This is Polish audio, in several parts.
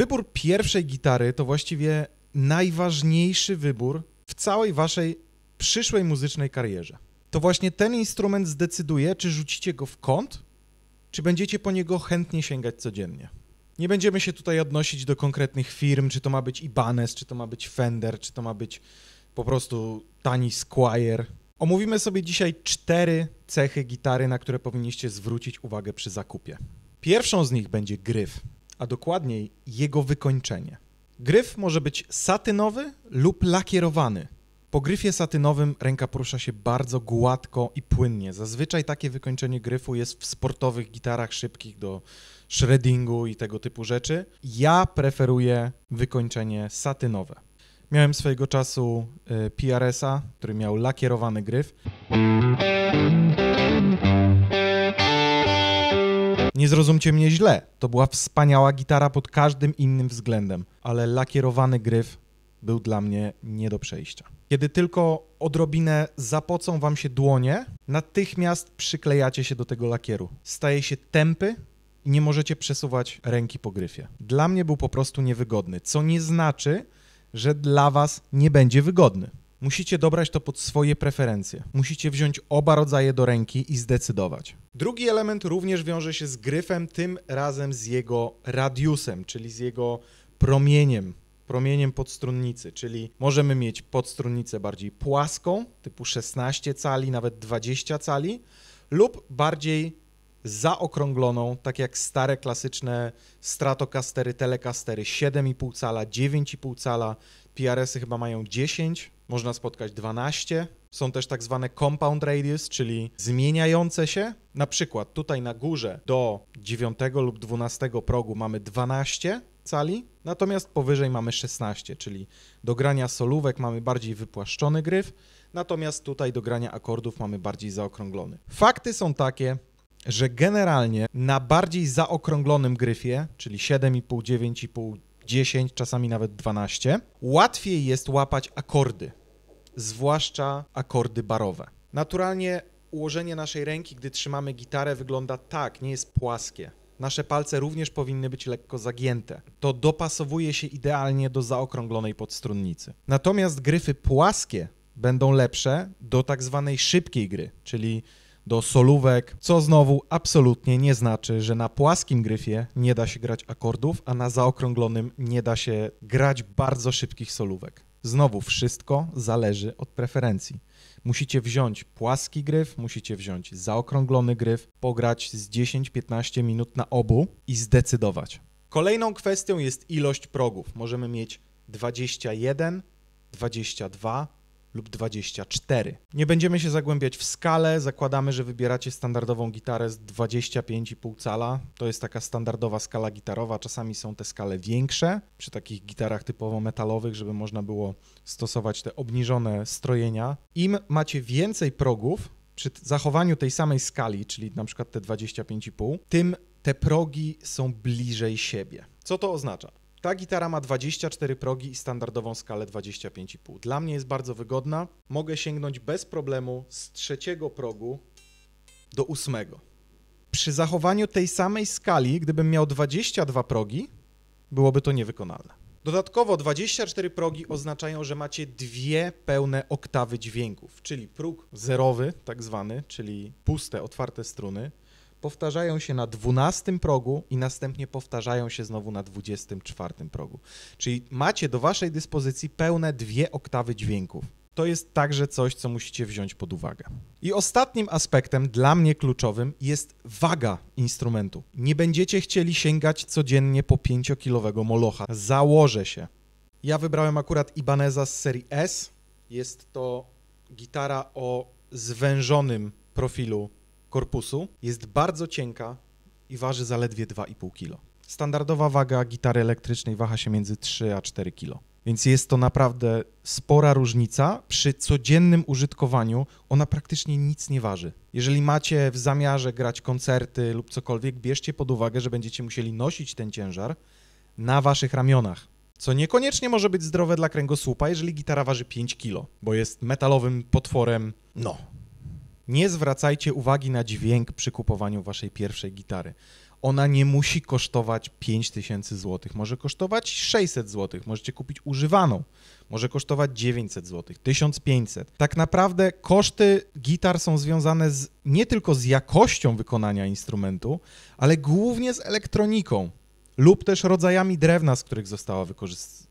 Wybór pierwszej gitary to właściwie najważniejszy wybór w całej waszej przyszłej muzycznej karierze. To właśnie ten instrument zdecyduje, czy rzucicie go w kąt, czy będziecie po niego chętnie sięgać codziennie. Nie będziemy się tutaj odnosić do konkretnych firm, czy to ma być Ibanez, czy to ma być Fender, czy to ma być po prostu tani Squire. Omówimy sobie dzisiaj cztery cechy gitary, na które powinniście zwrócić uwagę przy zakupie. Pierwszą z nich będzie gryf a dokładniej jego wykończenie. Gryf może być satynowy lub lakierowany. Po gryfie satynowym ręka porusza się bardzo gładko i płynnie. Zazwyczaj takie wykończenie gryfu jest w sportowych gitarach szybkich do shreddingu i tego typu rzeczy. Ja preferuję wykończenie satynowe. Miałem swojego czasu e, PRS-a, który miał lakierowany gryf. Nie zrozumcie mnie źle, to była wspaniała gitara pod każdym innym względem, ale lakierowany gryf był dla mnie nie do przejścia. Kiedy tylko odrobinę zapocą wam się dłonie, natychmiast przyklejacie się do tego lakieru. Staje się tępy i nie możecie przesuwać ręki po gryfie. Dla mnie był po prostu niewygodny, co nie znaczy, że dla was nie będzie wygodny. Musicie dobrać to pod swoje preferencje. Musicie wziąć oba rodzaje do ręki i zdecydować. Drugi element również wiąże się z gryfem, tym razem z jego radiusem, czyli z jego promieniem, promieniem podstrunnicy, czyli możemy mieć podstrunnicę bardziej płaską, typu 16 cali, nawet 20 cali, lub bardziej zaokrągloną, tak jak stare klasyczne Stratocastery, Telecastery 7,5 cala, 9,5 cala, PRS-y chyba mają 10, można spotkać 12. Są też tak zwane compound radius, czyli zmieniające się. Na przykład tutaj na górze do 9 lub 12 progu mamy 12 cali, natomiast powyżej mamy 16, czyli do grania solówek mamy bardziej wypłaszczony gryf, natomiast tutaj do grania akordów mamy bardziej zaokrąglony. Fakty są takie, że generalnie na bardziej zaokrąglonym gryfie, czyli 7,5, 9,5, 10, czasami nawet 12, łatwiej jest łapać akordy, zwłaszcza akordy barowe. Naturalnie ułożenie naszej ręki, gdy trzymamy gitarę, wygląda tak, nie jest płaskie. Nasze palce również powinny być lekko zagięte. To dopasowuje się idealnie do zaokrąglonej podstrunnicy. Natomiast gryfy płaskie będą lepsze do tak zwanej szybkiej gry, czyli do solówek, co znowu absolutnie nie znaczy, że na płaskim gryfie nie da się grać akordów, a na zaokrąglonym nie da się grać bardzo szybkich solówek. Znowu wszystko zależy od preferencji. Musicie wziąć płaski gryf, musicie wziąć zaokrąglony gryf, pograć z 10-15 minut na obu i zdecydować. Kolejną kwestią jest ilość progów. Możemy mieć 21, 22, lub 24. Nie będziemy się zagłębiać w skalę, zakładamy, że wybieracie standardową gitarę z 25,5 cala. To jest taka standardowa skala gitarowa, czasami są te skale większe przy takich gitarach typowo metalowych, żeby można było stosować te obniżone strojenia. Im macie więcej progów przy zachowaniu tej samej skali, czyli na przykład te 25,5, tym te progi są bliżej siebie. Co to oznacza? Ta gitara ma 24 progi i standardową skalę 25,5. Dla mnie jest bardzo wygodna. Mogę sięgnąć bez problemu z trzeciego progu do ósmego. Przy zachowaniu tej samej skali, gdybym miał 22 progi, byłoby to niewykonalne. Dodatkowo 24 progi oznaczają, że macie dwie pełne oktawy dźwięków, czyli próg zerowy, tak zwany, czyli puste, otwarte struny, powtarzają się na 12 progu i następnie powtarzają się znowu na 24 progu. Czyli macie do waszej dyspozycji pełne dwie oktawy dźwięków. To jest także coś, co musicie wziąć pod uwagę. I ostatnim aspektem dla mnie kluczowym jest waga instrumentu. Nie będziecie chcieli sięgać codziennie po 5-kilowego molocha. Założę się. Ja wybrałem akurat Ibaneza z serii S. Jest to gitara o zwężonym profilu korpusu jest bardzo cienka i waży zaledwie 2,5 kg. Standardowa waga gitary elektrycznej waha się między 3 a 4 kg. Więc jest to naprawdę spora różnica. Przy codziennym użytkowaniu ona praktycznie nic nie waży. Jeżeli macie w zamiarze grać koncerty lub cokolwiek, bierzcie pod uwagę, że będziecie musieli nosić ten ciężar na waszych ramionach. Co niekoniecznie może być zdrowe dla kręgosłupa, jeżeli gitara waży 5 kg, bo jest metalowym potworem. No, nie zwracajcie uwagi na dźwięk przy kupowaniu waszej pierwszej gitary. Ona nie musi kosztować 5000 zł, może kosztować 600 zł, możecie kupić używaną, może kosztować 900 zł, 1500. Tak naprawdę koszty gitar są związane z, nie tylko z jakością wykonania instrumentu, ale głównie z elektroniką lub też rodzajami drewna, z których została wykorzystana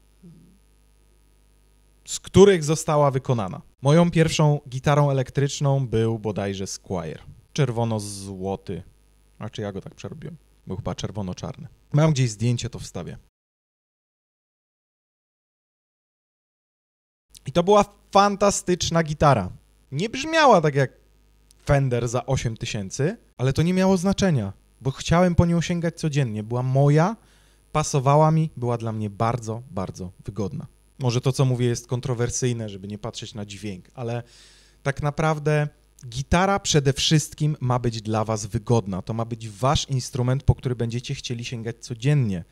z których została wykonana. Moją pierwszą gitarą elektryczną był bodajże Squire. Czerwono-złoty. Znaczy ja go tak przerobiłem. Był chyba czerwono-czarny. Mam gdzieś zdjęcie, to wstawię. I to była fantastyczna gitara. Nie brzmiała tak jak Fender za 8000, ale to nie miało znaczenia, bo chciałem po nią sięgać codziennie. Była moja, pasowała mi, była dla mnie bardzo, bardzo wygodna. Może to, co mówię, jest kontrowersyjne, żeby nie patrzeć na dźwięk, ale tak naprawdę gitara przede wszystkim ma być dla Was wygodna. To ma być Wasz instrument, po który będziecie chcieli sięgać codziennie,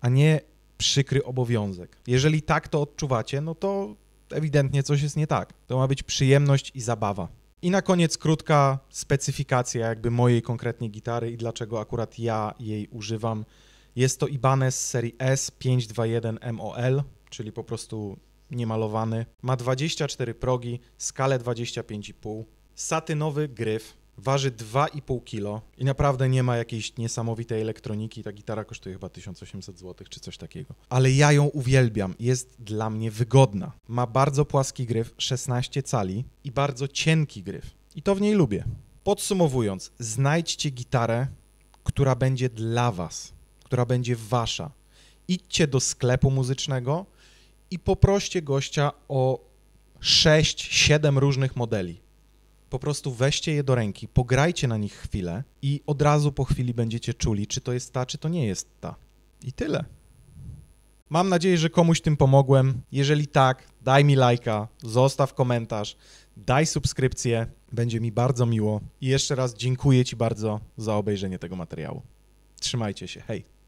a nie przykry obowiązek. Jeżeli tak to odczuwacie, no to ewidentnie coś jest nie tak. To ma być przyjemność i zabawa. I na koniec krótka specyfikacja jakby mojej konkretnie gitary i dlaczego akurat ja jej używam. Jest to Ibanez serii S521MOL czyli po prostu niemalowany. Ma 24 progi, skalę 25,5, satynowy gryf, waży 2,5 kg i naprawdę nie ma jakiejś niesamowitej elektroniki. Ta gitara kosztuje chyba 1800 zł czy coś takiego. Ale ja ją uwielbiam, jest dla mnie wygodna. Ma bardzo płaski gryf, 16 cali i bardzo cienki gryf. I to w niej lubię. Podsumowując, znajdźcie gitarę, która będzie dla was, która będzie wasza. Idźcie do sklepu muzycznego, i poproście gościa o 6-7 różnych modeli. Po prostu weźcie je do ręki, pograjcie na nich chwilę i od razu po chwili będziecie czuli, czy to jest ta, czy to nie jest ta. I tyle. Mam nadzieję, że komuś tym pomogłem. Jeżeli tak, daj mi lajka, zostaw komentarz, daj subskrypcję. Będzie mi bardzo miło. I jeszcze raz dziękuję Ci bardzo za obejrzenie tego materiału. Trzymajcie się. Hej.